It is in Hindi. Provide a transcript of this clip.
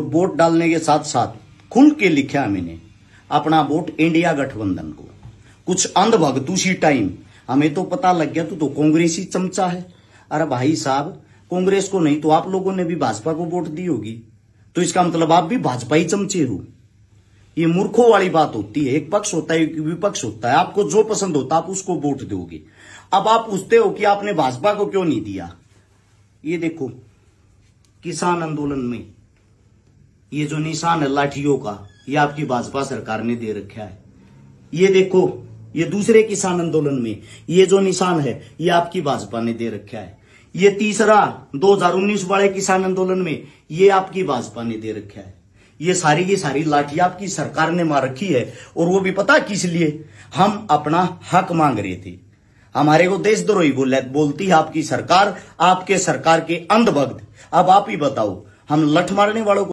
तो वोट डालने के साथ साथ खुल के लिखा मैंने अपना वोट इंडिया गठबंधन को कुछ अंधभक्त उसी टाइम हमें तो पता लग गया तू तो कांग्रेस ही चमचा है अरे भाई साहब कांग्रेस को नहीं तो आप लोगों ने भी भाजपा को वोट दी होगी तो इसका मतलब आप भी भाजपा ही चमचे हो ये मूर्खों वाली बात होती है एक पक्ष होता है एक विपक्ष होता है आपको जो पसंद होता है आप उसको वोट दोगे अब आप पूछते हो कि आपने भाजपा को क्यों नहीं दिया ये देखो किसान आंदोलन में ये जो निशान है लाठियों का ये आपकी भाजपा सरकार ने दे रखा है ये देखो ये दूसरे किसान आंदोलन में ये जो निशान है ये आपकी भाजपा ने दे रखा है ये तीसरा 2019 वाले किसान आंदोलन में ये आपकी भाजपा ने दे रखा है ये सारी की सारी लाठी आपकी सरकार ने मार रखी है और वो भी पता किस लिए हम अपना हक मांग रहे थे हमारे को देशद्रोही बोल बोलती है आपकी सरकार आपके सरकार के अंधभक्त अब आप ही बताओ हम लठ मारने वालों को